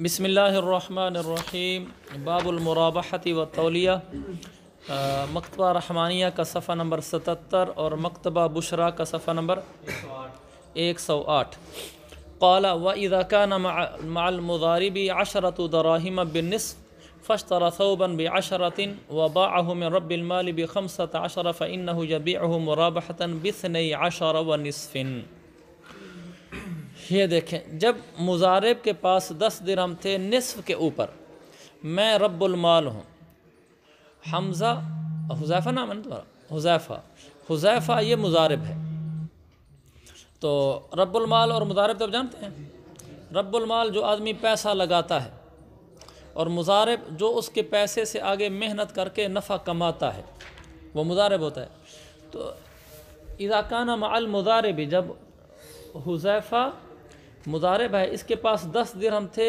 بسم الله الرحمن الرحيم باب المرابحة والتولية تولیہ رحمانیہ کا صفحہ نمبر ستتر اور مکتبہ بشرا کا صفحہ نمبر ایک سو آٹھ قال وإذا كان مع, مع المضارب عشرة دراهم بالنصف فاشترى ثوبا بعشرة وباعه من رب المال بخمسة عشر فإنه يبيعه مرابحة باثني عشر ونصف ये देखें जब मुजारब के पास दस दिरहम थे नसफ़ के ऊपर मैं रब्बुलमाल हूँ हमज़ा हुजैफ़ा नाम है ना तुम्हारा हुजैफ़ा हुजैफ़ा ये मुजारब है तो रब्बुलमाल और मुजारब तो आप जानते हैं रब्बुलमाल जो आदमी पैसा लगाता है और मुजारब जो उसके पैसे से आगे मेहनत करके नफ़ा कमाता है वो मुजारब होता है तो इदाकाना माल मुजारबी जब हुजैफ़ा मुजारब है इसके पास दस दिरहम थे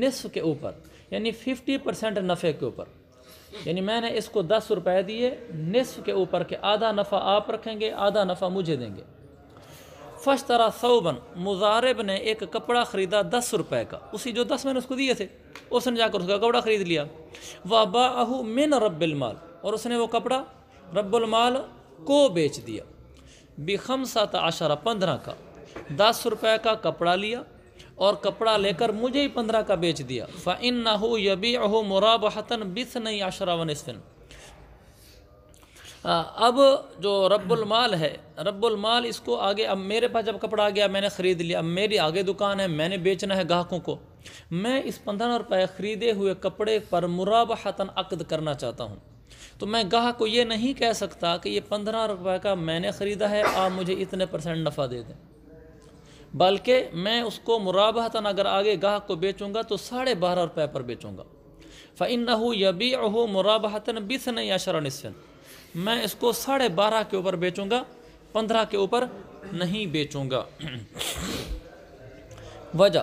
निसफ के ऊपर यानी फिफ्टी परसेंट नफ़े के ऊपर यानी मैंने इसको दस रुपए दिए निसफ के ऊपर के आधा नफ़ा आप रखेंगे आधा नफ़ा मुझे देंगे फर्स्ट तरह सऊबन मुजारब ने एक कपड़ा ख़रीदा दस रुपए का उसी जो दस मैंने उसको दिए थे उसने जाकर उसका कपड़ा ख़रीद लिया वह बाहू मिन रब्बिलमाल और उसने वो कपड़ा रब्बुलमाल को बेच दिया बिखम सात आशारा पंद्रह का दस रुपये का कपड़ा लिया और कपड़ा लेकर मुझे ही पंद्रह का बेच दिया फ़ाइन ना हो यबी अहो मुराबहतन बिस नहीं आशरावन इसफिन अब जो रब्बुलमाल है रब्बुलमाल इसको आगे अब मेरे पास जब कपड़ा आ गया मैंने ख़रीद लिया अब मेरी आगे दुकान है मैंने बेचना है ग्राहकों को मैं इस पंद्रह रुपये ख़रीदे हुए कपड़े पर मुराबहतन अकद करना चाहता हूँ तो मैं गाह को ये नहीं कह सकता कि ये पंद्रह रुपये का मैंने ख़रीदा है आप मुझे इतने परसेंट नफ़ा दे दें बल्कि मैं उसको मुराबहतन अगर आगे गाहक को बेचूंगा तो साढ़े बारह रुपये पर बेचूँगा फ़ैन यबी अहू मुराबहतन बिसन या सन मैं इसको साढ़े बारह के ऊपर बेचूँगा पंद्रह के ऊपर नहीं बेचूँगा वजह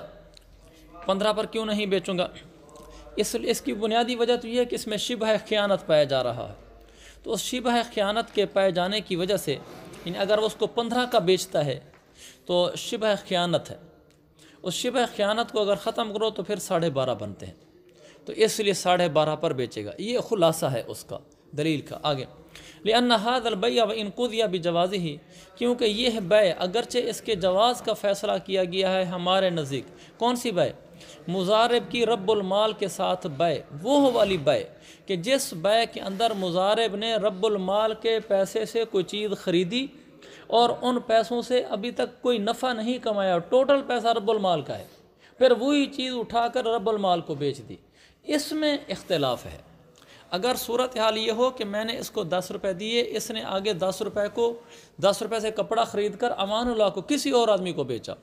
पंद्रह पर क्यों नहीं बेचूँगा इस इसकी बुनियादी वजह तो यह है कि इसमें शिबह ख़यानत पाया जा रहा है तो उस शिबह ख़यानत के पाए जाने की वजह से अगर उसको पंद्रह का बेचता है तो शिब ख़यानत है उस शिब ख़यानत को अगर ख़त्म करो तो फिर साढ़े बारह बनते हैं तो इसलिए साढ़े बारह पर बेचेगा ये खुलासा है उसका दलील का आगे ले हाद अलबैया व इनकुदिया भी जवाज़ ही क्योंकि यह बै अगरचे इसके जवाज़ का फ़ैसला किया गया है हमारे नज़दीक कौन सी बै मुजारब की रब्बुलमाल के साथ बै वो वाली बै कि जिस बै के अंदर मुजारब ने रब्बुलमाल के पैसे से कोई चीज़ ख़रीदी और उन पैसों से अभी तक कोई नफ़ा नहीं कमाया टोटल पैसा रब्बुलमाल का है फिर वही चीज़ उठा उठाकर रब्बुलमाल को बेच दी इसमें इख्तलाफ है अगर सूरत हाल ये हो कि मैंने इसको दस रुपये दिए इसने आगे दस रुपये को दस रुपये से कपड़ा ख़रीद कर अमानुल्लाह को किसी और आदमी को बेचा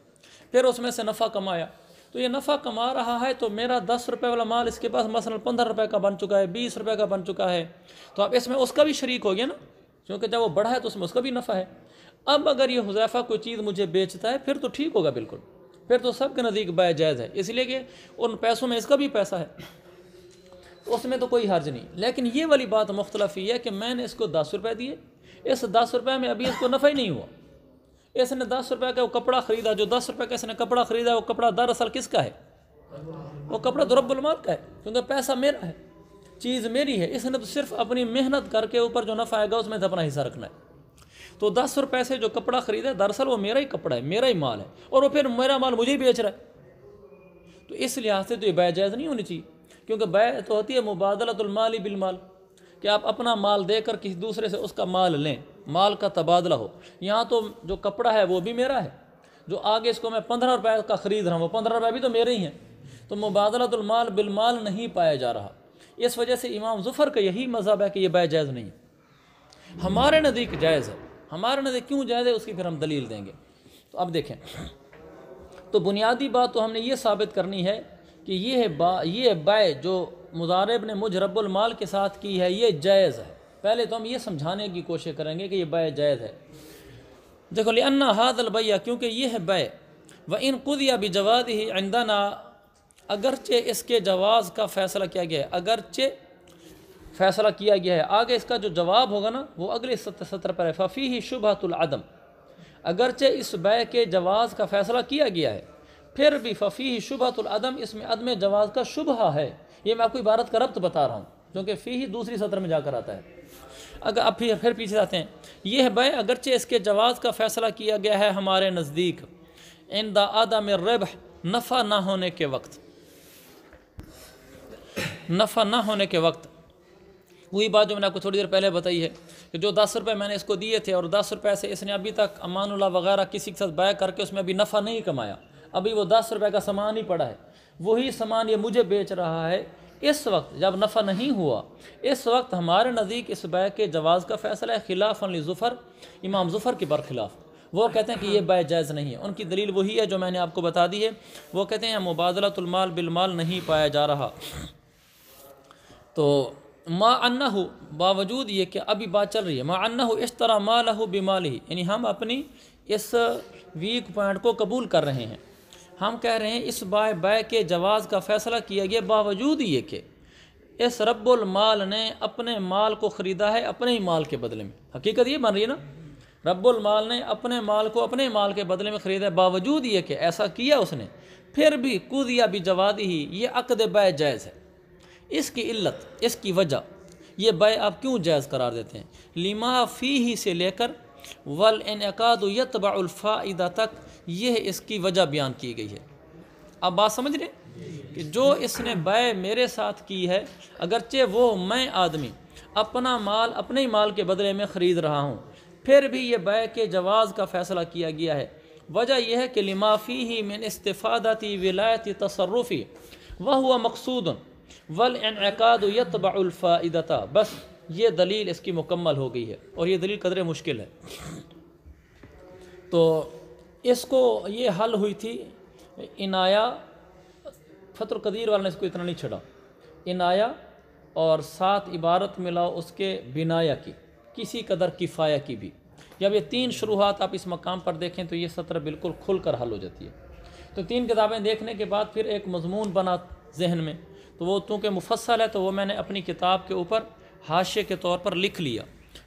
फिर उसमें से नफ़ा कमाया तो ये नफ़ा कमा रहा है तो मेरा दस रुपये वाला माल इसके पास मसलन पंद्रह रुपये का बन चुका है बीस रुपये का बन चुका है तो अब इसमें उसका भी शरीक हो गया ना क्योंकि जब वो बढ़ा है तो उसमें उसका भी नफ़ा है अब अगर ये हुजैफ़ा कोई चीज़ मुझे बेचता है फिर तो ठीक होगा बिल्कुल फिर तो सब के नज़दीक बाय जायज़ है इसलिए कि उन पैसों में इसका भी पैसा है उसमें तो कोई हर्ज नहीं लेकिन ये वाली बात मुख्तलफ ये है कि मैंने इसको दस रुपये दिए इस दस रुपये में अभी इसको नफ़ा ही नहीं हुआ इसने दस रुपये का वो कपड़ा ख़रीदा जो दस रुपये का इसने कपड़ा ख़रीदा वो कपड़ा दरअसल किसका है वो कपड़ा दुरबुलमाल तो का है क्योंकि पैसा मेरा है चीज़ मेरी है इसने तो सिर्फ अपनी मेहनत करके ऊपर जो नफ़ा आएगा उसमें तो अपना हिस्सा रखना है तो दस रुपये से जो कपड़ा ख़रीदा दरअसल वो मेरा ही कपड़ा है मेरा ही माल है और वो फिर मेरा माल मुझे ही बेच रहा है तो इस लिहाज से तो ये बै जायज़ नहीं होनी चाहिए क्योंकि बाय तो होती है बिल बिलमाल कि आप अपना माल देकर किसी दूसरे से उसका माल लें माल का तबादला हो यहाँ तो जो कपड़ा है वो भी मेरा है जो आगे इसको मैं पंद्रह रुपये का ख़रीद रहा हूँ वो पंद्रह रुपये भी तो मेरे ही हैं तो मुबादलतमाल बिलमाल नहीं पाया जा रहा इस वजह से इमाम जुफ़र का यही मज़हब है कि यह बाय जायज़ नहीं है हमारे नज़दीक जायज़ है हमारे नज़र क्यों जायज़ है उसकी फिर हम दलील देंगे तो अब देखें तो बुनियादी बात तो हमने ये साबित करनी है कि ये है बा ये बाय जो मुजारब ने मुझ रब्बुलमाल के साथ की है ये जायज़ है पहले तो हम ये समझाने की कोशिश करेंगे कि ये बाय जायज़ है देखो लियन्ना हादल भैया क्योंकि ये है बाय व इन खुद या भी जवाद ही आइंदा अगरचे इसके जवाज़ का फ़ैसला किया गया है अगरचे फैसला किया गया है आगे इसका जो जवाब होगा ना वो अगले सत्र सत्र पर है फ़फ़ी ही शुभातुलदम अगरचे इस बै के जवाज़ का फ़ैसला किया गया है फिर भी फ़फ़ी ही शुभातुलदम इसमें अदम जवाज़ का शुभ है ये मैं आपको इबारत का रब्त बता रहा हूँ क्योंकि फ़ी ही दूसरी सत्र में जाकर आता है अगर अब फिर फिर पीछे आते हैं यह बै अगरचे इसके जवाज़ का फ़ैसला किया गया है हमारे नज़दीक इन में रब नफ़ा ना होने के वक्त नफ़ा ना होने के वक्त वही बात जो मैंने आपको थोड़ी देर पहले बताई है कि जो दस रुपये मैंने इसको दिए थे और दस रुपये से इसने अभी तक अमानुल्ला वगैरह किसी के साथ बाय करके उसमें अभी नफ़ा नहीं कमाया अभी वो दस रुपये का सामान ही पड़ा है वही सामान ये मुझे बेच रहा है इस वक्त जब नफ़ा नहीं हुआ इस वक्त हमारे नज़दीक इस बै के जवाज़ का फ़ैसला है खिलाफ अली जुफ़र इमाम जुफ़र के बरखिलाफ़ वो कहते हैं कि ये बाय जायज़ नहीं है उनकी दलील वही है जो मैंने आपको बता दी है वो कहते हैं मुबादलातुलमाल बिलमाल नहीं पाया जा रहा तो मा अन्ना हो बावजूद ये कि अभी बात चल रही है मा अन्ना हो इस तरह मा लहू माल ही यानी हम अपनी इस वीक पॉइंट को कबूल कर रहे हैं हम कह रहे हैं इस बाय बाय के जवाज़ का फ़ैसला किया गया बावजूद ये कि इस रब्बुल माल ने अपने माल को ख़रीदा है अपने ही माल के बदले में हकीकत ये बन रही है ना रब्बुल माल ने अपने माल को अपने माल के बदले में ख़रीदा है बावजूद ये कि ऐसा किया उसने फिर भी कुदिया भी जवादी ही ये अकद बाय जायज़ है इसकी इल्लत इसकी वजह ये बै आप क्यों जायज़ करार देते हैं लिमा फ़ी ही से लेकर वल इनकादतबाफ़ाइदा तक यह इसकी वजह बयान की गई है आप बात समझ रहे कि जो इसने बै मेरे साथ की है अगरचे वो मैं आदमी अपना माल अपने ही माल के बदले में ख़रीद रहा हूँ फिर भी ये बै के जवाज़ का फ़ैसला किया गया है वजह यह है कि लिमाफ़ी ही मैंने इस्तफ़ादती विलायती तसरुफ़ी वह हुआ मकसूद वल इनकादयतबाफ़ाइदता बस ये दलील इसकी मुकम्मल हो गई है और ये दलील कदर मुश्किल है तो इसको ये हल हुई थी इनाया फ़तुलकदीर वाले ने इसको इतना नहीं छड़ा इनाया और सात इबारत मिलाओ उसके बिनाया की किसी कदर किफ़ाया की भी जब ये तीन शुरुआत आप इस मकाम पर देखें तो ये सत्र बिल्कुल खुल कर हल हो जाती है तो तीन किताबें देखने के बाद फिर एक मजमून बना जहन में तो वो चूँकि मुफसल है तो वो मैंने अपनी किताब के ऊपर हाशिए के तौर पर लिख लिया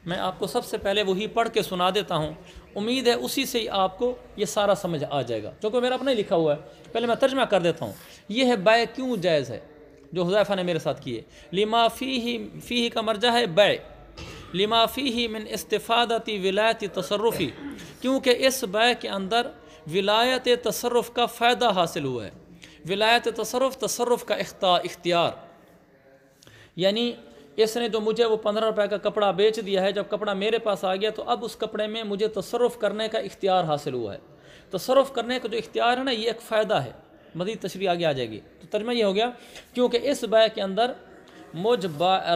मैं आपको सबसे पहले वही पढ़ के सुना देता हूँ उम्मीद है उसी से ही आपको ये सारा समझ आ जाएगा चूँकि मेरा अपना ही लिखा हुआ है पहले मैं तर्जमा कर देता हूँ ये है बाय क्यों जायज़ है जो हुजैफा ने मेरे साथ किए लिमा फ़ी ही फ़ी ही का मर्जा है बाय लिमा फ़ी ही मिन इस्तफ़ादती विलायती तसरफ़ी क्योंकि इस बाय के अंदर विलायत तसरफ़ का फ़ायदा हासिल हुआ है विलायत तसरफ तसरफ का इख्तियार यानी इसने जो मुझे वो पंद्रह रुपए का कपड़ा बेच दिया है जब कपड़ा मेरे पास आ गया तो अब उस कपड़े में मुझे तसरफ करने का इख्तियार हासिल हुआ है तसरफ करने का जो इख्तियार है ना ये एक फ़ायदा है मजीद तशरी आगे आ जाएगी तो तर्जमा ये हो गया क्योंकि इस बै के अंदर मुझ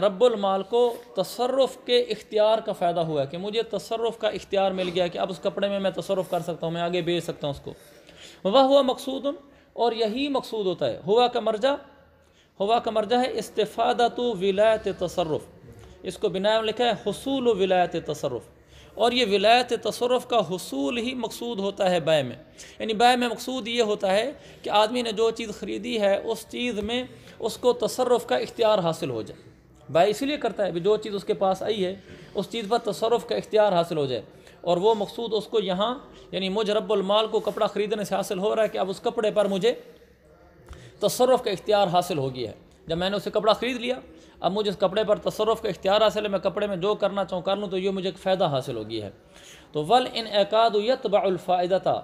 रब्बुलमाल को तसरफ़ के इख्तियार का फ़ायदा हुआ है कि मुझे तसरफ़ का इख्तियार मिल गया कि अब उस कपड़े में मैं तसरफ़ कर सकता हूँ मैं आगे बेच सकता हूँ उसको वह हुआ मकसूद और यही मकसूद होता है हुआ का मर्जा हुआ का मर्जा है इस्तफ़ादत विलायत तसरफ़ इसको बिना लिखा है हसूल विलायत तसरफ़ और ये विलायत तसरफ़ का हसूल ही मकसूद होता है बाय में यानी बाय में मकसूद ये होता है कि आदमी ने जो चीज़ ख़रीदी है उस चीज़ में उसको तसरफ़ का इख्तियार हासिल हो जाए बाय इसलिए करता है भी जो चीज़ उसके पास आई है उस चीज़ पर तसरफ़ का इख्तियार हासिल हो जाए और वो मकसूद उसको यहाँ यानी मुझ रब्बुलमाल को कपड़ा ख़रीदने से हासिल हो रहा है कि अब उस कपड़े पर मुझे तसरफ़ का इख्तियार हासिल हो गया है जब मैंने उसे कपड़ा ख़रीद लिया अब मुझे इस कपड़े पर तसरफ़ का इख्तियार हासिल है मैं कपड़े में जो करना चाहूँ कर लूँ तो ये मुझे एक फ़ायदा हासिल हो गया है तो वल इन एकादयत बाफ़ायदता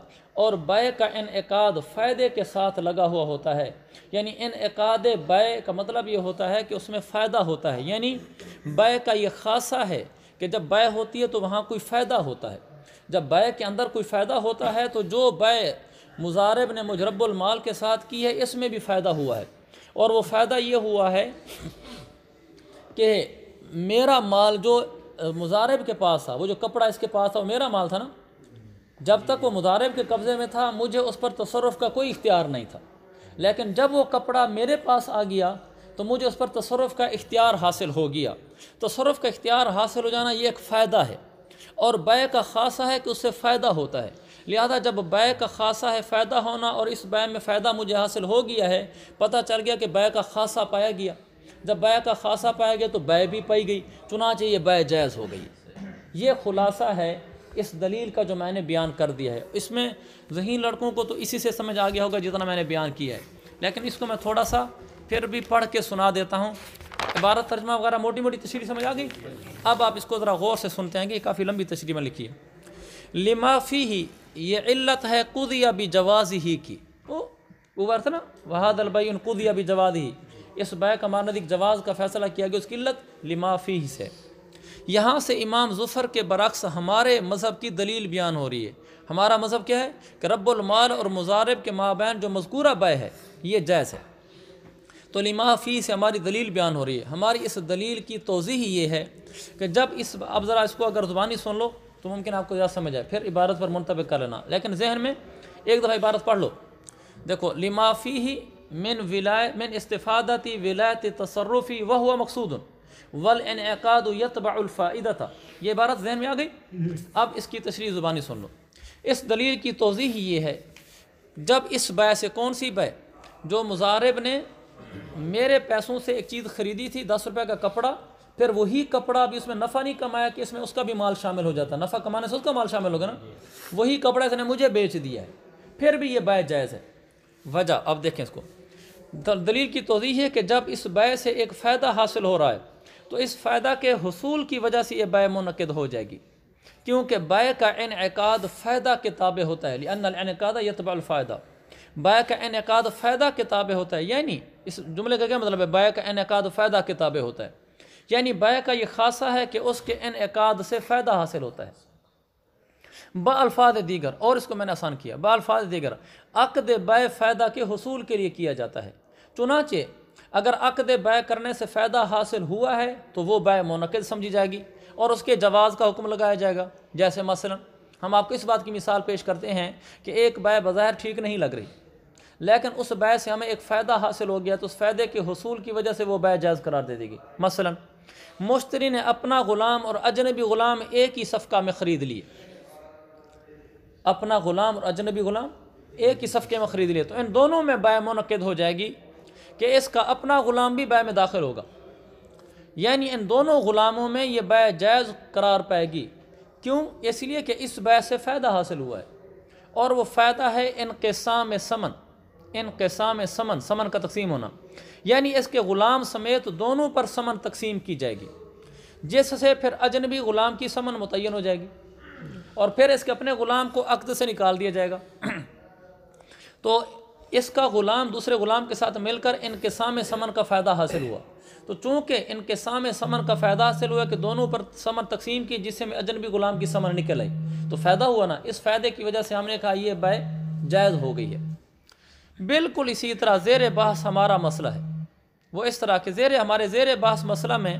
और बाय का इन एकाद फ़ायदे के साथ लगा हुआ होता है यानी इन एकाद बाय का मतलब ये होता है कि उसमें फ़ायदा होता है यानी बाय का ये खासा है कि जब बै होती है तो वहाँ कोई फ़ायदा होता है जब बै के अंदर कोई फ़ायदा होता है तो जो बै मुजारब ने मुजरबुलमाल के साथ की है इसमें भी फ़ायदा हुआ है और वो फ़ायदा ये हुआ है कि मेरा माल जो मुजारब के पास था वो जो कपड़ा इसके पास था वो मेरा माल था ना जब तक वो मुजारब के कब्ज़े में था मुझे उस पर तसरफ़ का कोई इख्तियार नहीं था लेकिन जब वो कपड़ा मेरे पास आ गया तो मुझे उस पर तसरफ़ का इख्तियार हासिल हो गया तसरफ़ का इख्तियार हासिल हो जाना ये एक फ़ायदा है और बाय का खासा है कि उससे फ़ायदा होता है लिहाजा जब बै का खासा है फ़ायदा होना और इस बाय में फ़ायदा मुझे हासिल हो गया है पता चल गया कि बै का खासा पाया गया जब बाय का खासा पाया गया तो बाय भी पाई गई चुनाचे ये बाय जायज़ हो गई ये खुलासा है इस दलील का जो मैंने बयान कर दिया है इसमें जहीन लड़कों को तो इसी से समझ आ गया होगा जितना मैंने बयान किया है लेकिन इसको मैं थोड़ा सा फिर भी पढ़ के सुना देता हूँ इबारत तर्जमा वगैरह मोटी मोटी तशरी समझ आ गई अब आप इसको ज़रा गौर से सुनते हैं कि काफ़ी लंबी तशरी में लिखी है लिमाफ़ी ही ये इल्लत है कुदिया भी जवाज़ ही की वो वो था ना वहाद अलबई उन कुदिया भी जवाज़ ही इस बै का मानदिक जवाज़ का फ़ैसला किया गया उसकी इल्लत लिमाफ़ी से यहाँ से इमाम जुफ़र के बरक्स हमारे मज़हब की दलील बयान हो रही है हमारा मज़हब क्या है कि रब्बुलमाल और मुजारब के माबैन जो मजकूरा बै है ये जैज़ है तो लिमा फ़ी से हमारी दलील बयान हो रही है हमारी इस दलील की तोज़ी ही ये है कि जब इस अब ज़रा इसको अगर ज़ुबानी सुन लो तो मुमकिन आपको ज़्यादा समझ आए फिर इबारत पर मुंतब कर लेना लेकिन जहन में एक दफ़ा इबारत पढ़ लो देखो लिमाफ़ी ही मिन विलाय मिन इस्तफ़ादती विलायत तसरफ़ी वह हुआ मकसूद वल इनकाद यतबाफ़ाइदा था ये इबारत जहन में आ गई अब इसकी तशरी ज़ुबानी सुन लो इस दलील की तोज़ी ही ये है जब इस बाय से कौन सी बाय जो मुजारब ने मेरे पैसों से एक चीज़ खरीदी थी दस रुपये का कपड़ा फिर वही कपड़ा अभी उसमें नफ़ा नहीं कमाया कि इसमें उसका भी माल शामिल हो जाता नफ़ा कमाने से उसका माल शामिल होगा ना वही कपड़ा इसने मुझे बेच दिया है फिर भी ये बाय जायज़ है वजह अब देखें इसको दलील की तोज़ी है कि जब इस बाय से एक फ़ायदा हासिल हो रहा है तो इस फ़ायदा के हसूल की वजह से ये बाय मनद हो जाएगी क्योंकि बाय का इनका फ़ायदा के ताबे होता है लियानकादा यतबालफ़ायदा बाय का इनका फ़ायदा किताबें होता है यानी इस जुमले का क्या मतलब है बाय का इनका फ़ायदा किताबें होता है यानी बाय का ये खासा है कि उसके इनका से फ़ायदा हासिल होता है बाल्फाज दीगर और इसको मैंने आसान किया बाल्फाज दीगर अकद बाय फ़ायदा के हसूल के लिए किया जाता है चुनाचे अगर अकद बाय करने से फ़ायदा हासिल हुआ है तो वह बाय मनकद समझी जाएगी और उसके जवाज़ का हुक्म लगाया जाएगा जैसे मसला हम आपको इस बात की मिसाल पेश करते हैं कि एक बाय बाहर ठीक नहीं लग रही लेकिन उस बै से हमें एक फ़ायदा हासिल हो गया तो उस फ़ायदे के हसूल की वजह से वो बै जायज़ करार दे देगी मसला मुश्तरी ने अपना ग़ुलाम और अजनबी ग़ुलाम एक ही सफ़का में ख़रीद लिए अपना ग़ुलाम और अजनबी ग़ुलाम एक ही सफ़के में ख़रीद लिए तो इन दोनों में बै मनद हो जाएगी कि इसका अपना ग़ुलाम भी बै में दाखिल होगा यानी इन दोनों ग़ुलामों में ये बै जायज़ करार पाएगी क्यों इसलिए कि इस बै से फ़ायदा हासिल हुआ है और वो फ़ायदा है इनकसाम समन इनकसाम समन समन का तकसीम होना यानी इसके ग़ुलाम समेत दोनों पर समन तकसीम की जाएगी जिससे फिर अजनबी ग़ुलाम की समन मुतन हो जाएगी और फिर इसके अपने ग़ुलाम को अक्द से निकाल दिया जाएगा तो इसका ग़ुलाम दूसरे ग़ुलाम के साथ मिलकर इनकसाम समन का फ़ायदा हासिल हुआ तो चूँकि इनके सामने समन का फ़ायदा हासिल हुआ कि दोनों पर समन तकसीम की जिससे में अजनबी ग़ुलाम की समन निकल आई तो फ़ायदा हुआ ना इस फ़ायदे की वजह से हमने कहा यह बाय जायज़ हो गई है बिल्कुल इसी तरह ज़ेर बहस हमारा मसला है वो इस तरह के ज़ेर हमारे ज़ेर बहस मसला में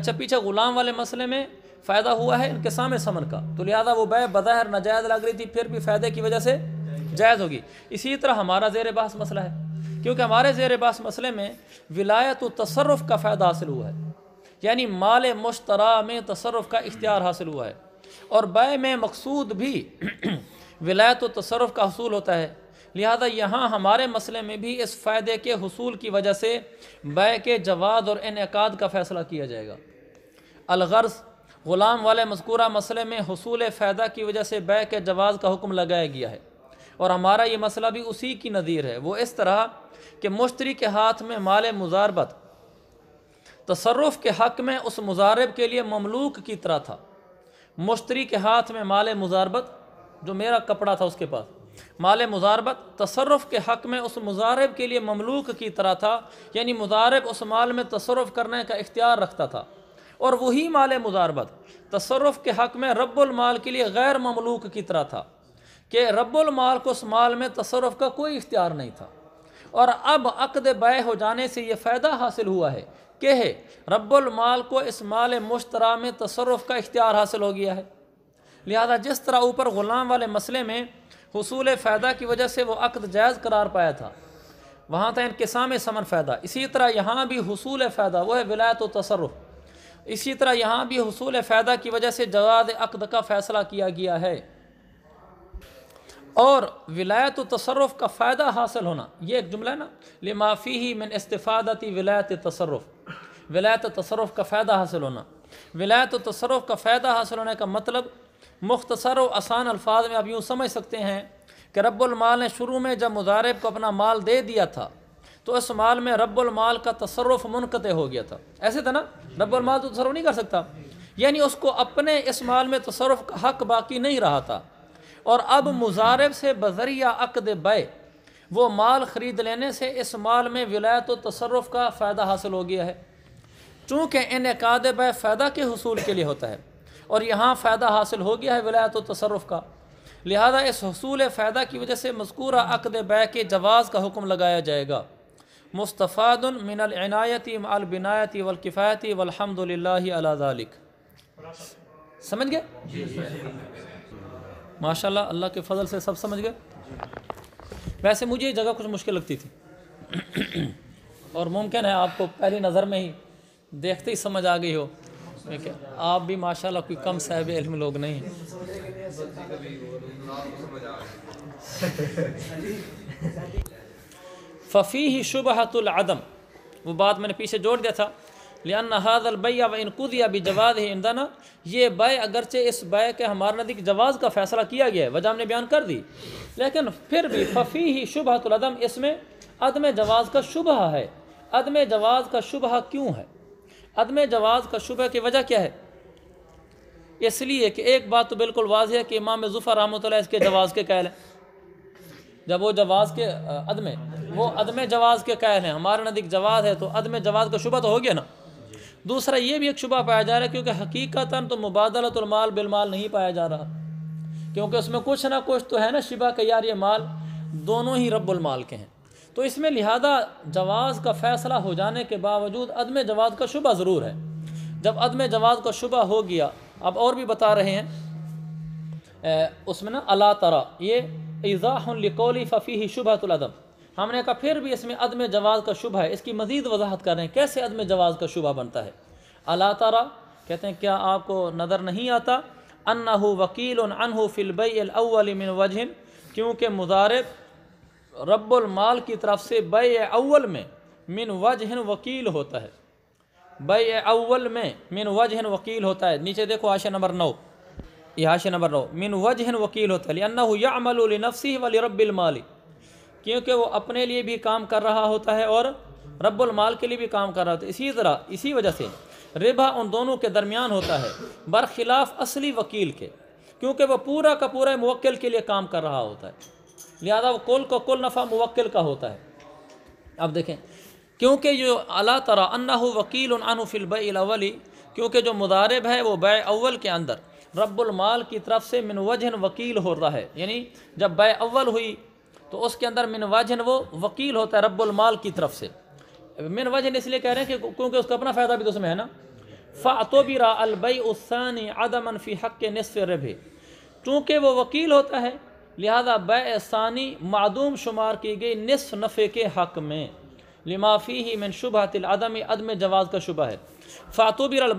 अच्छा पीछे ग़ुलाम वाले मसले में फ़ायदा हुआ है इनके सामने समन का तो लिहाजा वो बह बज़ाहिर नाजायज़ लग रही थी फिर भी फ़ायदे की वजह से जायज़ होगी इसी तरह हमारा ज़ेर बहस मसला है क्योंकि हमारे ज़ेर बहस मसले में विलायत तसरफ़ का फ़ायदा हासिल हुआ है यानी माल मुश्तरा में तसरफ़ का इख्तियार हासिल हुआ है और बै में मकसूद भी विलायत तसरफ़ का हसूल होता है लिहाजा यहाँ हमारे मसले में भी इस फ़ायदे के हसूल की वजह से बै के जवाब और इनकाद का फ़ैसला किया जाएगा अलगर्ज़ ग़ुलाम वाले मस्कूर मसले में हसूल फ़ायदा की वजह से बै के जवाज़ का हुक्म लगाया गया है और हमारा ये मसला भी उसी की नज़ीर है वो इस तरह कि मुश्तरी के हाथ में माल मुजारबत तसरफ़ के हक़ में उस मुजारब के लिए ममलूक की तरह था मुश्तरी के हाथ में माल मुजारबत जो मेरा कपड़ा था उसके पास माल मुजारबत तसरफ़ के हक़ में उस मुजारब के लिए ममलूक की तरह था यानी मुजारब उस माल में तसरफ़ करने का इख्तियार रखता था और वही माल मुजारबत तसरफ़ के हक़ में रब्बुलमाल के लिए गैर ममलूक की तरह था कि रब्बुलमाल को उस माल में तसरफ़ का कोई इख्तियार नहीं था और अब अकद बाय हो जाने से ये फ़ायदा हासिल हुआ है कि है रब्बुलमाल को इस माल मुश्तरा में तसरफ़ का इख्तियार हासिल हो गया है लिहाजा जिस तरह ऊपर ग़ुलाम वाले मसले में हसूल फ़ायदा की वजह से वह अक़द जायज़ करार पाया था वहाँ था इनकसाम समन फ़ायदा इसी तरह यहाँ भी हसूल फ़ायदा वह है विलायत व तसरफ़ इसी तरह यहाँ भी हसूल फ़ायदा की वजह से जवाद अक़द का फ़ैसला किया गया है और विलायत तसरफ़ का फ़ायदा हासिल होना ये एक जुमला है ना लिमाफ़ी ही मिन इस्तफ़ादती विलायत तसरफ़ विलायत तसरफ़ का फ़ायदा हासिल होना विलायत तसरफ़ का फ़ायदा हासिल होने का मतलब मुख्तसर व आसान अल्फाज में आप यूँ समझ सकते हैं कि रब्बुलमाल ने शुरू में जब मुजारब को अपना माल दे दिया था तो इस माल में रब्बुलमाल का तसरफ मुनक़ हो गया था ऐसे था ना रब्बुलमाल तो तसरफ नहीं कर सकता यानी उसको अपने इस माल में तसरफ का हक बाकी नहीं रहा था और अब मुजारब से बजरिया अकद बे वो माल ख़रीद लेने से इस माल में विलायत तसरफ का फ़ायदा हासिल हो गया है चूँकि इनकाद बय फ़ायदा के हसूल के लिए होता है और यहाँ फ़ायदा हासिल हो गया है विलायत तसरफ़ का लिहाजा इस हसूल फ़ायदा की वजह से मजकूर अकद बै के जवाज़ का हुक्म लगाया जाएगा मुस्तफ़ाद मिनलनायती अलबिनायती वलकिफ़ायती वलहमदिल्लाक समझ गए माशा अल्लाह के फजल से सब समझ गए वैसे मुझे ये जगह कुछ मुश्किल लगती थी और मुमकिन है आपको पहली नज़र में ही देखते ही समझ आ गई हो ठीक है आप भी माशा कोई कम साहब इलम लोग नहीं फ़ी ही शुबहतुलदम वो बात मैंने पीछे जोड़ दिया था लियान हादलबैया व या भी जवाद ही इमदाना ये बाय अगरचे इस बाय के हमारे नदी जवाज़ का फ़ैसला किया गया है वजह हमने बयान कर दी लेकिन फिर भी फ़ी ही शुबहतुलदम इसमें अदम जवाज़ का शुबह है अदम जवाज़ का शुबह क्यों है अदम जवाज़ का शुबह की वजह क्या है इसलिए कि एक बात तो बिल्कुल वाज है कि इमाम जुफ़र राम इसके जवाज़ के कैल हैं जब वो जवाज़ के अदम वो अदम जवाज़ के कैल हैं हमारे नदी जवाज़ है तो अदम जवाज़ का शुबा तो हो गया ना दूसरा ये भी एक शुबा पाया जा रहा है क्योंकि हकीकता तो मुबादलतमाल बिलमाल नहीं पाया जा रहा क्योंकि उसमें कुछ ना कुछ तो है ना शिबा के यार ये माल दोनों ही रबुलमाल के हैं तो इसमें लिहाजा जवाज़ का फ़ैसला हो जाने के बावजूद अदम जवाज़ का शुबा ज़रूर है जब अदम जवाज़ का शुबा हो गया अब और भी बता रहे हैं उसमें ना अला तरा ये इज़ाहकौली फ़फ़ी शुबहतुलदम हमने कहा फिर भी इसमें अदम जवाज़ का शुभ है इसकी मज़ीद वजाहत कर रहे हैं कैसे अदम जवाज़ का शुबा बनता है अला तारा कहते हैं क्या आपको नज़र नहीं आता अन्ना वकील अनहू फ़िलबई अव्वल वजह क्योंकि मुजारब रब्बुलमाल की तरफ से बे अव्वल में मिन वजहन वकील होता है बे अव्वल में मिन वजहन वकील होता है नीचे देखो आशा नंबर नौ यह आशा नंबर नौ मिन वजहन वकील होता है अन्ना यामल नफसी वली रब्बिलमाली क्योंकि वो अपने लिए भी काम कर रहा होता है और रब्बुलमाल के लिए भी काम कर रहा होता है इसी तरह इसी वजह से रिबा उन दोनों के दरमियान होता है बरखिलाफ़ असली वकील के क्योंकि वह पूरा का पूरा मुक्ल के लिए काम कर रहा होता है लिहाजा वो कुल का कुल नफ़ा मुवक्ल का होता है अब देखें क्योंकि जो अला तरा अन्ना वकील अनफिल बवली क्योंकि जो मुदारब है वो बै अव्वल के अंदर रब्बुलमाल की तरफ से मिन वजन वकील हो रहा है यानी जब बै अव्वल हुई तो उसके अंदर मिन वजन वो वकील होता है रब्बुलमाल की तरफ से मिन वजन इसलिए कह रहे हैं कि क्योंकि उसका अपना फ़ायदा भी तो उसमें है ना रा अलबई उसानी आदमन फ़ी हक के नसफ़ रबे चूँकि वो वकील होता है लिहाजा बसानी मादूम शुमार की गई नसफ नफ़े के हक़ में लिमाफ़ी ही मन शुबातिलदम अदम जवाज़ का शुबा है फ़ातुबिर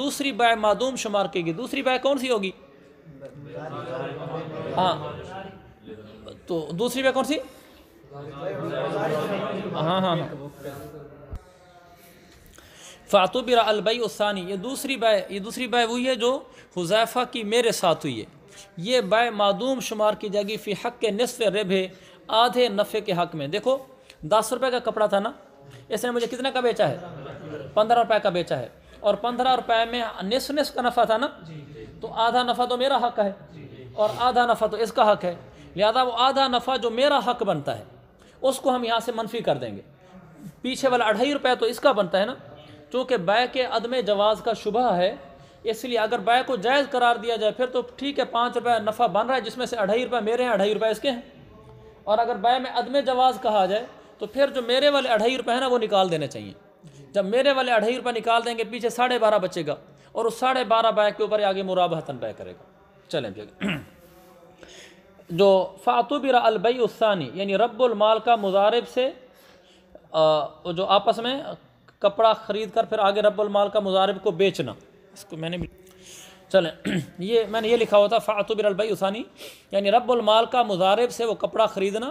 दूसरी बाय मदूम शुमार की गई दूसरी बाय कौन सी होगी हाँ तो दूसरी बाय कौन सी हाँ हाँ, हाँ। फ़ातुबिर अलबैसानी ये दूसरी बाय ये दूसरी बाय वही है जो हुजैफ़ा की मेरे साथ हुई है ये बाय मादूम शुमार की जाएगी फ़ी हक के नसफ़ रेब आधे नफ़े के हक में देखो दस रुपये का कपड़ा था ना इसने मुझे कितने का बेचा है पंद्रह रुपये का बेचा है और पंद्रह रुपये में निस निस का नफ़ा था ना तो आधा नफ़ा तो मेरा हक है और आधा नफ़ा तो इसका हक है लिहाजा वो आधा नफ़ा जो मेरा हक बनता है उसको हम यहाँ से मनफी कर देंगे पीछे वाला अढ़ाई रुपये तो इसका बनता है ना चूँकि बाय के अदम जवाज़ का शुबा है इसलिए अगर बाय को जायज़ करार दिया जाए फिर तो ठीक है पाँच रुपये नफ़ा बन रहा है जिसमें से अढ़ाई रुपये मेरे हैं अढ़ाई रुपये इसके हैं और अगर बाय में अदम जवाज़ कहा जाए तो फिर जो मेरे वाले अढ़ाई रुपये हैं ना वो निकाल देने चाहिए जब मेरे वाले अढ़ाई रुपये निकाल देंगे पीछे साढ़े बारह बचेगा और उस साढ़े बारह बाय के ऊपर आगे मुराबहतन बाय करेगा चलें भैया जो फ़ातुबिरा अलबई उस्सानी यानी रब्बुलमाल का मुजारब से जो आपस में कपड़ा ख़रीद कर फिर आगे रब्बुलमाल का मुजारब को बेचना इसको मैंने भी चलें ये मैंने ये लिखा था फ़ातुबिर अलबई उसानी यानी रब्बुलमाल का मुजारब से वो कपड़ा ख़रीदना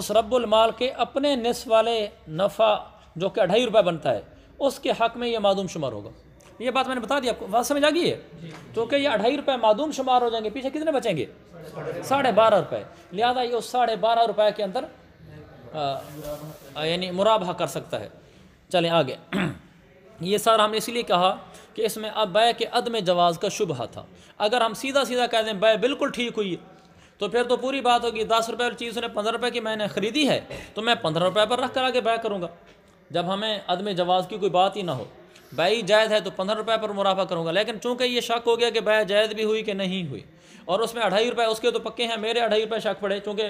उस रब्बुलमाल के अपने नस वाले नफ़ा जो कि अढ़ाई रुपये बनता है उसके हक़ में ये मादूम शुमार होगा ये बात मैंने बता दी आपको बात समझ आ गई है क्योंकि तो ये अढ़ाई रुपये मादूम शुमार हो जाएंगे पीछे कितने बचेंगे साढ़े बारह रुपये लिहाजा ये उस साढ़े बारह रुपये के अंदर यानी मुराबा कर सकता है चलें आगे ये सर हमने इसीलिए कहा कि इसमें अब बै के अदम जवाज़ का शुबह था अगर हम सीधा सीधा कह दें बै बिल्कुल ठीक हुई है तो फिर तो पूरी बात होगी दस रुपये वाली चीज़ उसने पंद्रह रुपये की मैंने ख़रीदी है तो मैं पंद्रह रुपये पर रख कर आगे बै करूँगा जब हमें अदम जवाज़ की कोई बात ही ना हो बई जायद है तो पंद्रह रुपये पर मुनाफा करूँगा लेकिन चूँकि ये शक हो गया कि बै जायज़ भी हुई कि नहीं हुई और उसमें अढ़ाई रुपये उसके तो पक्के हैं मेरे अढ़ाई रुपये शक पड़े चूँकि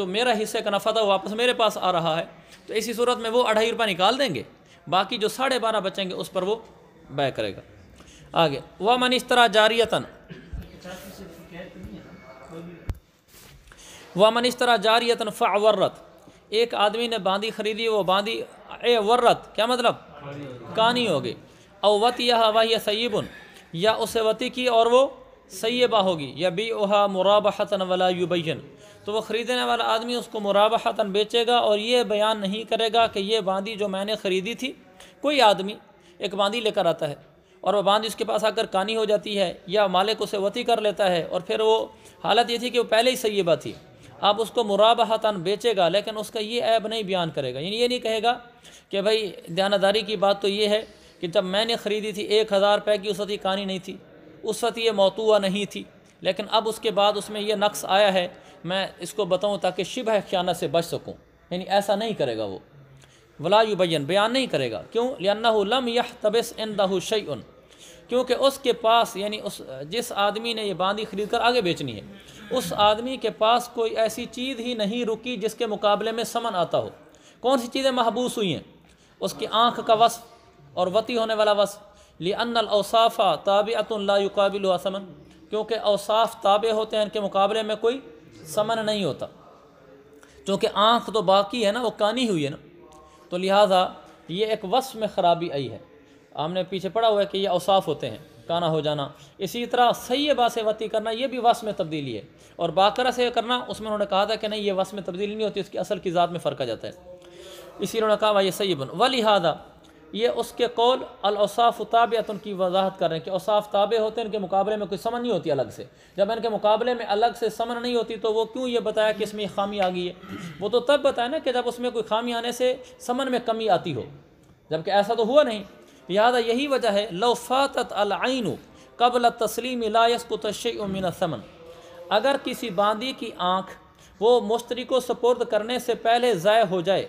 जो मेरा हिस्से का नफ़ा था वो वापस मेरे पास आ रहा है तो इसी सूरत में वो अढ़ाई रुपये निकाल देंगे बाकी जो साढ़े बारह बचेंगे उस पर वो बै करेगा आगे वह मन इस तरह जारियतन वह मन इस तरह जारियतन फ़र्रत एक आदमी ने बांदी खरीदी वो बांदी ए वर्रत क्या मतलब कहानी होगी अवत यह वह सईबन या उस वती की और वो सैबा होगी या बी ओहा मुराबहतन वाला युबैन तो वह ख़रीदने वाला आदमी उसको मुराबहतन बेचेगा और ये बयान नहीं करेगा कि ये बांदी जो मैंने ख़रीदी थी कोई आदमी एक बांदी लेकर आता है और वह बांदी उसके पास आकर कानी हो जाती है या मालिक उसे वती कर लेता है और फिर वो हालत ये थी कि वो पहले ही सही बात थी आप उसको मुराबहतान बेचेगा लेकिन उसका ये ऐब नहीं बयान करेगा यानी ये नहीं कहेगा कि भाई दयानदारी की बात तो ये है कि जब मैंने ख़रीदी थी एक हज़ार रुपये की उस वक्त ये कहानी नहीं थी उस वक्त ये मौतुआ नहीं थी लेकिन अब उसके बाद उसमें यह नक्स आया है मैं इसको बताऊँ ताकि शिब ख्याना से बच सकूँ यानी ऐसा नहीं करेगा वो वला युबैन बयान नहीं करेगा क्यों लम यह तबस इन उन क्योंकि उसके पास यानी उस जिस आदमी ने यह बांदी ख़रीद कर आगे बेचनी है उस आदमी के पास कोई ऐसी चीज़ ही नहीं रुकी जिसके मुकाबले में समन आता हो कौन सी चीज़ें महबूस हुई हैं उसकी आँख का वस और वती होने वाला वस लिअनलसाफ़ा ताबियतुल्लाकाबिल समन क्योंकि अवसाफ ताबे होते हैं इनके मुकाबले में कोई समन नहीं होता क्योंकि आँख तो बाकी है ना वो कानी हुई है ना तो लिहाजा ये एक वस में ख़राबी आई है हमने पीछे पढ़ा हुआ है कि ये अवसाफ़ होते हैं काना हो जाना इसी तरह सही से वती करना ये भी वस में तब्दीली है और बाकरा से करना उसमें उन्होंने कहा था कि नहीं ये वस में तब्दीली नहीं होती उसकी असल की ज़ात में फ़र्क आ जाता है इसी उन्होंने कहा भाई बन व लिहाजा ये उसके कौल अलसाफ़ ताबियतन उनकी वजाहत कर रहे हैं कि असाफ़ ताबे होते हैं इनके मुकाबले में कोई समन नहीं होती अलग से जब इनके मुकाबले में अलग से समन नहीं होती तो वो क्यों ये बताया कि इसमें खामी आ गई है वो तो तब बताया ना कि जब उसमें कोई खामी आने से समन में कमी आती हो जबकि ऐसा तो हुआ नहीं लिहाजा यही वजह है लफ़ात अलाइन कबल तस्लीम लायस को तशमिन समन अगर किसी बाँधी की आँख वो मुश्तरी को सपुर्द करने से पहले ज़ाय हो जाए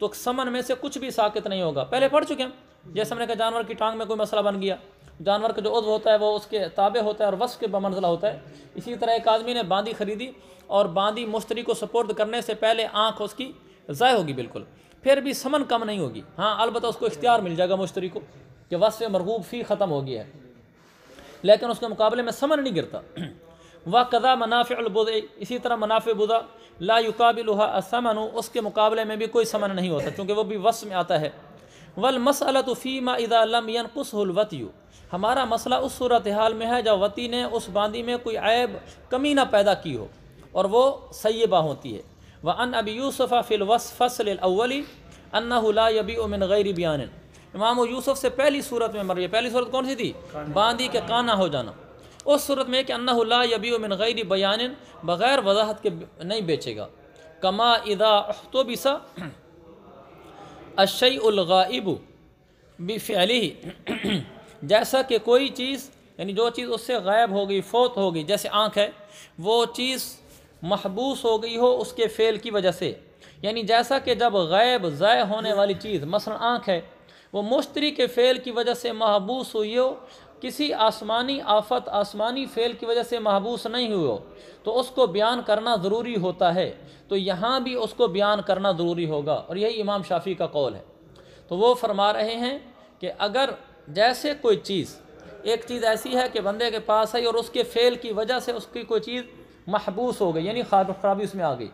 तो समन में से कुछ भी साकित नहीं होगा पहले पढ़ चुके हैं जैसे हमने कहा जानवर की टांग में कोई मसला बन गया जानवर का जो उद्व होता है वो उसके ताबे होता है और वस के बमंजला होता है इसी तरह एक आदमी ने बांदी खरीदी और बांदी मुश्तरी को सपोर्ट करने से पहले आँख उसकी ज़ाय होगी बिल्कुल फिर भी समन कम नहीं होगी हाँ अलबत्त उसको इख्तियार मिल जाएगा मुश्तरी को कि वस्फ मरगूब फ़ी ख़त्म हो गया है लेकिन उसके मुकाबले में समन नहीं गिरता व कदा मुनाफ़ अलबुद इसी तरह मुनाफ़ बुदा ला युकाबिल असमन उसके मुकाबले में भी कोई समन नहीं होता क्योंकि वो भी वस में आता है वल मसलतफ़ीमा इदालमयन कसहलवतयू हमारा मसला उस सूरत हाल में है जब वती ने उस बांदी में कोई ऐब कमी ना पैदा की हो और वो सैबा होती है व अन अब यूसफ़ा फ़िलवस फ़सल अवली अन्ना उमिन गैर बयान इमाम यूसुफ़ से पहली सूरत में मर गया पहली सूरत कौन सी थी बांदी के काना हो जाना उस सूरत में कि अन्ना यबी मिन गैर बयान बग़ैर वजाहत के नहीं बेचेगा कमा इदा तो बिसा अशैलगाइब बिफली जैसा कि कोई चीज़ यानी जो चीज़ उससे गायब हो गई फोत हो गई जैसे आँख है वो चीज़ महबूस हो गई हो उसके फ़ेल की वजह से यानी जैसा कि जब गायब ज़ाय होने वाली चीज़ मसल आँख है वो मुश्तरी के फ़ेल की वजह से महबूस हुई हो किसी आसमानी आफत आसमानी फेल की वजह से महबूस नहीं हुए तो उसको बयान करना ज़रूरी होता है तो यहाँ भी उसको बयान करना ज़रूरी होगा और यही इमाम शाफी का कौल है तो वो फरमा रहे हैं कि अगर जैसे कोई चीज़ एक चीज़ ऐसी है कि बंदे के पास आई और उसके फेल की वजह से उसकी कोई चीज़ महबूस हो गई यानी खराबी उसमें आ गई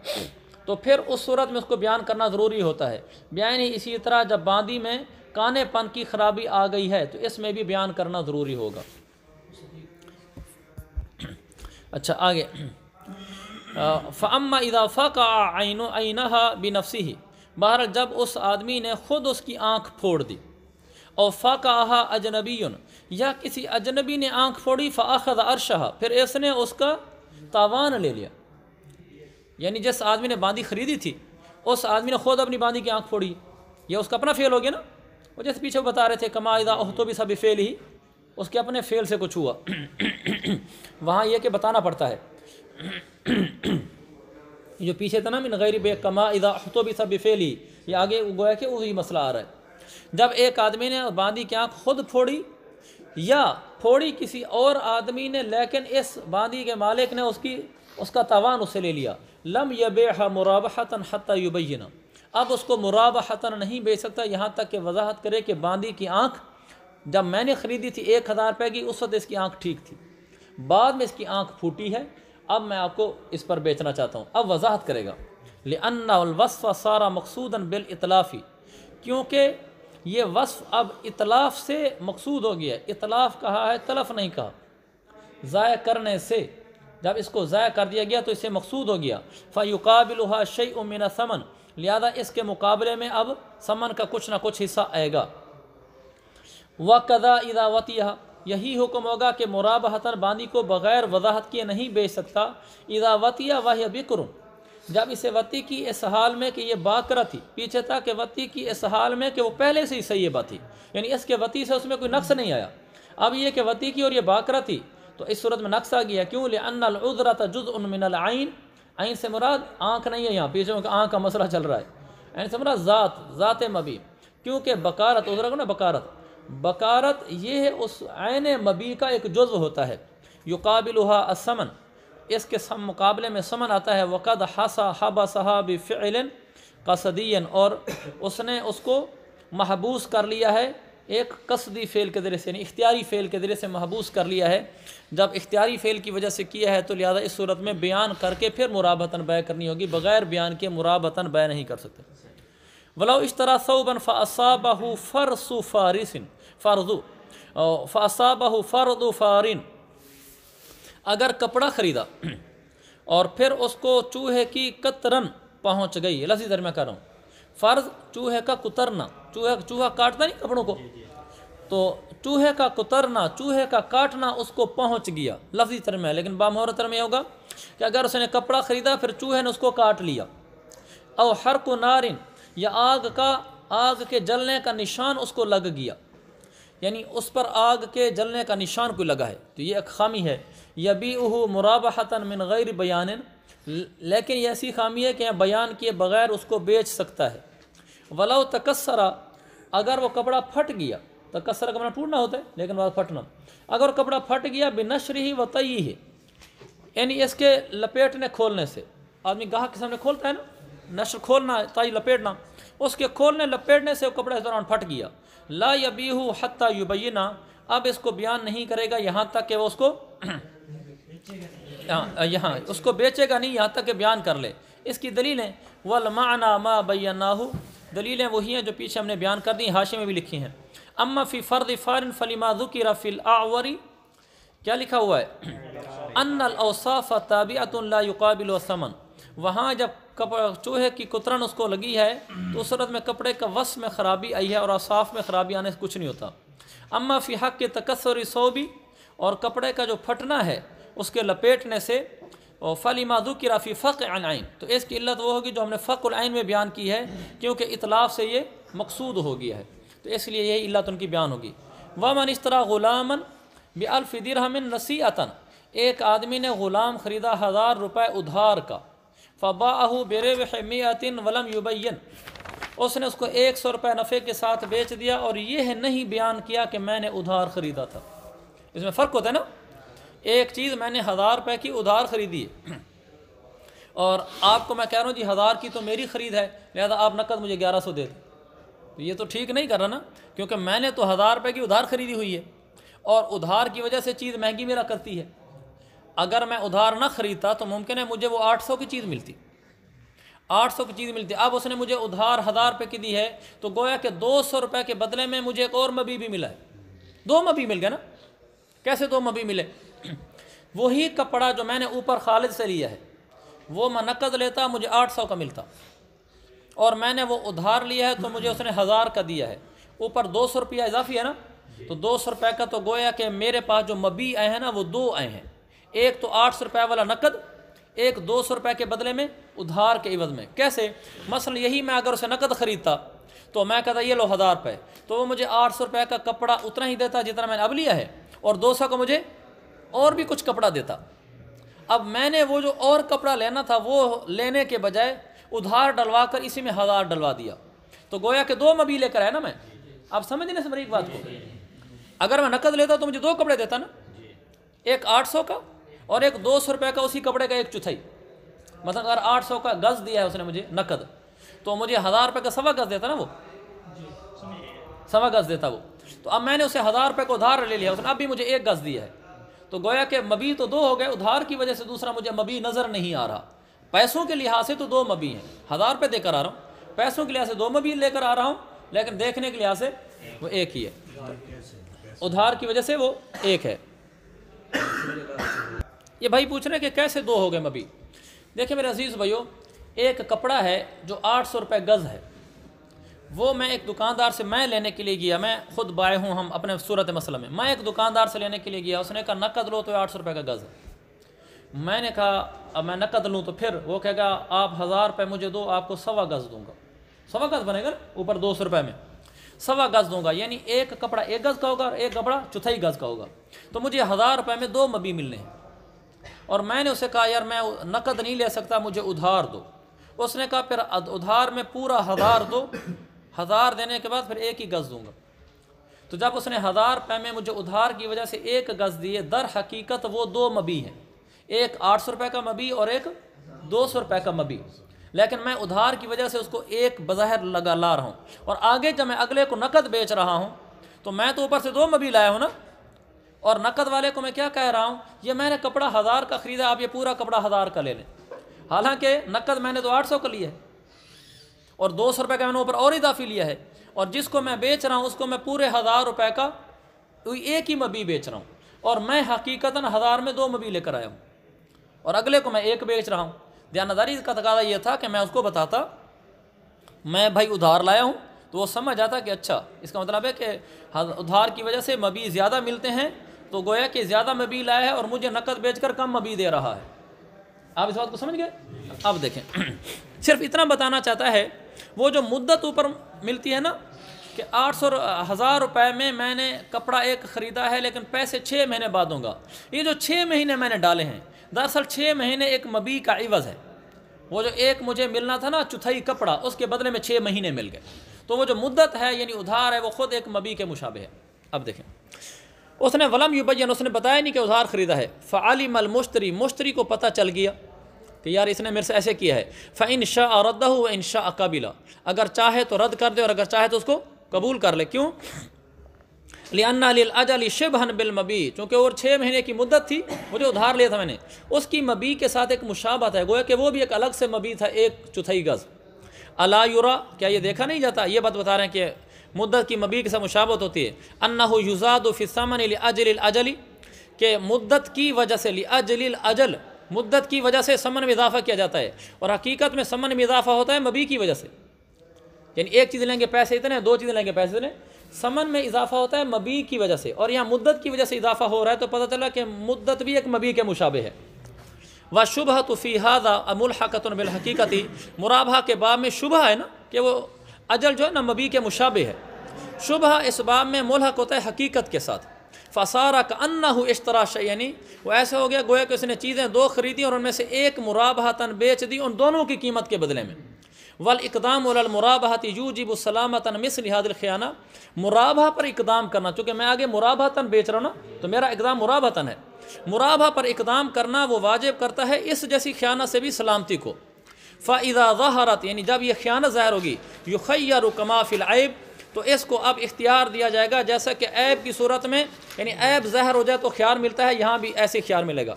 तो फिर उस सूरत में उसको बयान करना ज़रूरी होता है बयान इसी तरह जब बांदी में कानेपन की खराबी आ गई है तो इसमें भी बयान करना ज़रूरी होगा अच्छा आगे फ़म्मा इजाफ़ा का आइनो आइना बिनफसी ही बहर जब उस आदमी ने ख़ुद उसकी आंख फोड़ दी और फ़ाका अजनबी या किसी अजनबी ने आंख फोड़ी फ़ाखद अरशाह फिर इसने उसका तावान ले लिया यानी जिस आदमी ने बांदी खरीदी थी उस आदमी ने खुद अपनी बांदी की आंख फोड़ी यह उसका अपना फेल हो गया ना और जैसे पीछे बता रहे थे कमायदा ओह तो भी सब फेल ही उसके अपने फेल से कुछ हुआ वहाँ यह कि बताना पड़ता है जो पीछे था ना मिन गैर बे कमा तो भी सब फेल ही ये आगे गोया कि वही मसला आ रहा है जब एक आदमी ने बांदी की आँख खुद फोड़ी या फोड़ी किसी और आदमी ने लेकिन इस बांदी के मालिक ने उसकी उसका तवान उससे ले लिया लम यबे मुराबहतन हत युबैना अब उसको मुराबहतन नहीं बेच सकता यहाँ तक कि वजाहत करे कि बांदी की आँख जब मैंने ख़रीदी थी एक हज़ार रुपये की उस वक्त इसकी आँख ठीक थी बाद में इसकी आँख फूटी है अब मैं आपको इस पर बेचना चाहता हूँ अब वजाहत करेगा लेनावसफ़ सारा मकसूद बिल इतलाफ़ी क्योंकि ये वसफ़ अब इतलाफ़ से मकसूद हो गया इतलाफ़ कहा है तलफ़ नहीं कहा ज़ाय करने से जब इसको ज़ाय कर दिया गया तो इसे मकसूद हो गया फ़ायुकाबिल शई उमिन समन लिहाजा इसके मुकाबले में अब समन का कुछ ना कुछ हिस्सा आएगा व कदा यही हुक्म होगा कि मुराब हतन बानी को बग़ैर वजाहत किए नहीं बेच सकता इदावतिया वह बिक्र जब इसे वती की इस हाल में कि यह बाकरा थी पीछे था कि वती की इस हाल में कि वो पहले से ही सैबा थी यानी इसके वती से उसमें कोई नक्श नहीं आया अब ये कि वती की और ये बाकरा थी तो इस सूरत में नक्श आ गया क्यों ले अनल उजरत जुज़ उन मिनल आइन आइन से मुराद आँख नहीं है यहाँ पीछे आँख का मसला चल रहा है आइन से मुराद ज़ात ज़ात मबी क्योंकि बकारत उधर रखो ना बकारत बकारत ये है उस आयन मबी का एक जज्व होता है युकाबिल असमन इसके सम मुकाबले में समन आता है वक़द हसा हबा सहाबी फ़िलन का सदीन और उसने उसको महबूस कर लिया है एक कसदी फ़ेल के ज़रिए से यानी इख्तियारी फ़ेल के ज़रिए से महबूस कर लिया है जब इख्तियारी फ़ेल की वजह से किया है तो लिहाजा इस सूरत में बयान करके फिर मुराबतन बै करनी होगी बग़ैर बयान के मुराबतन बै नहीं कर सकते वलाउ इस तरह सऊबन फ़ासाबहू फ़रसु फ़ारिसन फ़ासा बहु फ़र्द फ़ारिन अगर कपड़ा ख़रीदा और फिर उसको चूहे की कतरन पहुँच गई लसी दर मैं कर रहा हूँ फ़र्ज चूहे का कुतरना चूहे चूहा काटता नहीं कपड़ों को तो चूहे का कुतरना चूहे का काटना उसको पहुंच गया लफ्जी तरह में लेकिन बामोहर तरह में होगा कि अगर उसने कपड़ा ख़रीदा फिर चूहे ने उसको काट लिया और हर को नारिन या आग का आग के जलने का निशान उसको लग गया यानी उस पर आग के जलने का निशान को लगा है तो ये एक खामी है यबी उहू मुराबहतन मिन गैर बयान लेकिन यह ऐसी खामी है कि बयान किए बगैर उसको बेच सकता है वला तकसरा अगर वो कपड़ा फट गया तकसरा कपड़ा टूटना होता है लेकिन वह फटना अगर कपड़ा फट गया नश्र ही व तई है यानी इसके लपेटने खोलने से आदमी गाहक के सामने खोलता है ना नश्र खोलना ताई लपेटना उसके खोलने लपेटने से वो कपड़ा इस दौरान फट गया ला यबीहू हती युबैना अब इसको बयान नहीं करेगा यहाँ तक कि वह उसको यहाँ उसको बेचेगा नहीं यहाँ तक के बयान कर ले इसकी दलीलें वलमाना मा बैना दलीलें वही हैं जो पीछे हमने बयान कर दी हाशे में भी लिखी हैं अम्मा फ़ी फ़र्द फ़ारन फ़लीमा ज़ुकर फ़िल आवरी क्या लिखा हुआ है अनसाफ़ ताबियातुल्लाकाबिल समन वहाँ जब कप चूहे की कुतरन उसको लगी है तो उस सूरत में कपड़े का वस में ख़राबी आई है और असाफ़ में ख़राबी आने से कुछ नहीं होता अम्मा फ़ी हक़ के तकसरी सोबी और कपड़े का जो फटना है उसके लपेटने से और माधु की राफ़ी फ़क आइन तो इसकी इल्लत वो होगी जो हमने आइन में बयान की है क्योंकि इतलाफ़ से ये मकसूद हो गया है तो इसलिए यही इल्लत उनकी बयान होगी वमन इस तरह ग़ुलामन नसी अतन एक आदमी ने ग़ुलाम ख़रीदा हज़ार रुपये उधार का फ़बाहू बेरवहमियतिन वलम युबैन उसने उसको एक सौ रुपये नफ़े के साथ बेच दिया और यह नहीं बयान किया कि मैंने उधार ख़रीदा था इसमें फ़र्क होता है ना एक चीज़ मैंने हज़ार रुपये की उधार ख़रीदी है और आपको मैं कह रहा हूँ जी हज़ार की तो मेरी ख़रीद है लिहाजा आप नकद मुझे ग्यारह सौ दे दें तो ये तो ठीक नहीं कर रहा ना क्योंकि मैंने तो हज़ार रुपये की उधार ख़रीदी हुई है और उधार की वजह से चीज़ महंगी मेरा करती है अगर मैं उधार ना ख़रीदता तो मुमकिन है मुझे वो आठ सौ की चीज़ मिलती आठ सौ की चीज़ मिलती अब उसने मुझे उधार हज़ार रुपये की दी है तो गोया कि दो सौ रुपये के बदले में मुझे एक और मबी भी मिला है दो मबी मिल गया ना कैसे दो मबी मिले वही कपड़ा जो मैंने ऊपर खालिद से लिया है वो मैं नकद लेता मुझे आठ सौ का मिलता और मैंने वो उधार लिया है तो मुझे उसने हज़ार का दिया है ऊपर दो सौ रुपया इजाफी है ना तो दो सौ रुपये का तो गोया कि मेरे पास जो मबी आए हैं ना वो दो आए हैं एक तो आठ सौ रुपये वाला नकद एक दो सौ रुपये के बदले में उधार के इवज में कैसे मसल यही मैं अगर उसे नकद ख़रीदता तो मैं कहता ये लो हज़ार रुपये तो वो मुझे आठ सौ रुपये का कपड़ा उतना ही देता जितना मैंने अब लिया है और दो सौ का मुझे और भी कुछ कपड़ा देता अब मैंने वो जो और कपड़ा लेना था वो लेने के बजाय उधार डलवा कर इसी में हज़ार डलवा दिया तो गोया के दो मबी लेकर आया ना मैं आप समझ नहीं समझ एक बात को अगर मैं नकद लेता तो मुझे दो कपड़े देता ना एक आठ सौ का और एक दो सौ रुपये का उसी कपड़े का एक चुथई मतलब अगर आठ सौ का गज़ दिया है उसने मुझे नकद तो मुझे हज़ार रुपये का सवा गज़ देता ना वो सवा गज़ देता वो तो अब मैंने उसे हज़ार रुपये को उधार ले लिया उसने अब भी मुझे एक गज़ दिया है तो गोया कि मबी तो दो हो गए उधार की वजह से दूसरा मुझे मबी नज़र नहीं आ रहा पैसों के लिहाज से तो दो मबी हैं हज़ार रुपये देकर आ रहा हूँ पैसों के लिहाज से दो मबी लेकर आ रहा हूँ लेकिन देखने के लिहाज से वो एक ही है उधार की वजह से वो एक है ये भाई पूछ रहे हैं कि कैसे दो हो गए मबी देखिए मेरे अजीज़ भैया एक कपड़ा है जो आठ सौ रुपये गज़ है वो मैं एक दुकानदार से मैं लेने के लिए गया मैं खुद बाय हूँ हम अपने सूरत मसल में मैं एक दुकानदार से लेने के लिए गया उसने कहा नकद लो तो आठ सौ रुपये का गज़ मैंने कहा अब मैं नकद लूँ तो फिर वो कहेगा आप हज़ार रुपये मुझे दो आपको सवा गज़ दूंगा सवा गज़ बनेगा ऊपर दो सौ रुपये में सवा गज़ दूंगा यानी एक कपड़ा एक गज़ का होगा और एक कपड़ा चौथाई गज़ का होगा तो मुझे हज़ार रुपये में दो मबी मिलने हैं और मैंने उसे कहा यार मैं नकद नहीं ले सकता मुझे उधार दो उसने कहा फिर उधार में पूरा हज़ार दो हज़ार देने के बाद फिर एक ही गज़ दूंगा तो जब उसने हज़ार रुपये में मुझे उधार की वजह से एक गज़ दिए दर हकीकत वो दो मबी हैं एक आठ सौ रुपये का मबी और एक दो सौ रुपये का मबी लेकिन मैं उधार की वजह से उसको एक बज़ाहिर लगा ला रहा हूँ और आगे जब मैं अगले को नकद बेच रहा हूँ तो मैं तो ऊपर से दो मबी लाया हूँ ना और नकद वाले को मैं क्या कह रहा हूँ ये मैंने कपड़ा हज़ार का ख़रीदा आप ये पूरा कपड़ा हज़ार का ले लें हालांकि नकद मैंने तो आठ सौ का लिया है और दो सौ रुपये का मैंने ऊपर और इजाफी लिया है और जिसको मैं बेच रहा हूँ उसको मैं पूरे हज़ार रुपये का एक ही मबी बेच रहा हूँ और मैं हकीकता हज़ार में दो मबी लेकर आया हूँ और अगले को मैं एक बेच रहा हूँ दयानदारी का तकाजा यह था कि मैं उसको बताता मैं भाई उधार लाया हूँ तो वो समझ जाता कि अच्छा इसका मतलब है कि उधार की वजह से मबी ज़्यादा मिलते हैं तो गोया कि ज़्यादा मबी लाया है और मुझे नकद बेचकर कम मबी दे रहा है आप इस बात को समझ गए अब देखें सिर्फ इतना बताना चाहता है वो जो मुद्दत ऊपर मिलती है ना कि आठ सौ हज़ार रुपये में मैंने कपड़ा एक ख़रीदा है लेकिन पैसे छः महीने बाद दूंगा ये जो छः महीने मैंने डाले हैं दरअसल छः महीने एक मबी का इवज़ है वो जो एक मुझे मिलना था ना चुथई कपड़ा उसके बदले में छः महीने मिल गए तो वो जो मुद्दत है यानी उधार है वो ख़ुद एक मबी के मुशाबे है अब देखें उसने वलम युबैन उसने बताया नहीं कि उधार ख़रीदा है फ़ालिमल मुश्तरी मुश्तरी को पता चल गया कि यार इसने मेरे से ऐसे किया है फ़ैन शाह रद्द हो इन शाह कबीला अगर चाहे तो रद्द कर दे और अगर चाहे तो उसको कबूल कर ले क्यों लियान्ना लिल शिब हन बिल मबी चूँकि और छः महीने की मुद्दत थी मुझे उधार लिया था मैंने उसकी मबी के साथ एक मुशाबत है गोया कि वो भी एक अलग से मबी था एक चौथई गज़ अलायुरा क्या ये देखा नहीं जाता ये बात बता रहे हैं कि मुद्दत की मबी के साथ मुशाबत होती है अन्ना युजाद फिसमन अजल अजली के मुद्दत की वजह से अजल अजल मुद्दत की वजह से समन में इजाफा किया जाता है और हकीकत में समन में इजाफा होता है मबी की वजह से यानी एक चीज़ लेंगे पैसे इतने दो चीज़ें लेंगे पैसे इतने समन में इजाफा होता है मबी की वजह से और यहाँ मुद्दत की वजह से इजाफा हो रहा है तो पता चला कि मुद्दत भी एक मबी के मुशाबे है व शुबह तो बिलहकीकत ही मुराबा के बाब में शुभ है ना कि वो अजल जो है ना मबी के मुशाबे है शुभ इस बाब में मुलहक होता है हकीकत के साथ फसारा का अन्ना हो इश्तरा यानी वो ऐसे हो गया गोया कि उसने चीज़ें दो खरीदी और उनमें से एक मुराबहतन बेच दी उन दोनों की कीमत के बदले में वल इकदाम मुराबहत यू जिब सलामतन मिस लिहादिल ख़ियाना मुराबा पर इकदाम करना चूँकि मैं आगे मुराबहतन बेच रहा हूँ ना तो मेरा इकदाम मुराबहतन है मुराबा पर इकदाम करना वो वाजिब करता है इस जैसी ख़ियाना से भी सलामती को फ़ाइदा जहारत यानी जब यह ख़ियानत ज़ाहिर होगी युखैया रुकमा आइब तो इसको अब इख्तियार दिया जाएगा जैसा कि ऐब की सूरत में यानी ऐब जहर हो जाए तो ख्याल मिलता है यहाँ भी ऐसे ख्याल मिलेगा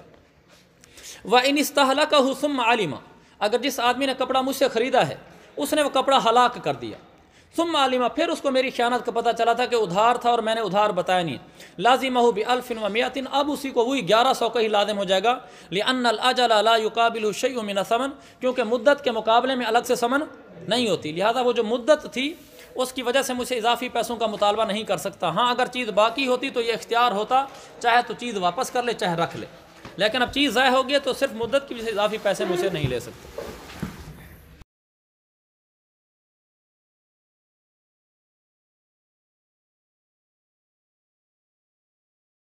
व इन इसला का हसम आलिमा अगर जिस आदमी ने कपड़ा मुझसे ख़रीदा है उसने वो कपड़ा हलाक कर दिया सुम आलिमा फिर उसको मेरी ख्यानत का पता चला था कि उधार था और मैंने उधार बताया नहीं लाजिम भी अल्फिन मियातिन अब उसी को वही ग्यारह सौ का ही लादिम हो जाएगा लिअनकाबिल शैमिन समन क्योंकि मुद्दत के मुकाबले में अलग से समन नहीं होती लिहाजा वो जो मुद्दत थी उसकी वजह से मुझे इजाफी पैसों का मुतालबा नहीं कर सकता हाँ अगर चीज़ बाकी होती तो ये इख्तियार होता चाहे तो चीज़ वापस कर ले चाहे रख ले लेकिन अब चीज़ ज़ाय होगी तो सिर्फ मुद्दत की वजह से इजाफी पैसे मुझे नहीं ले सकते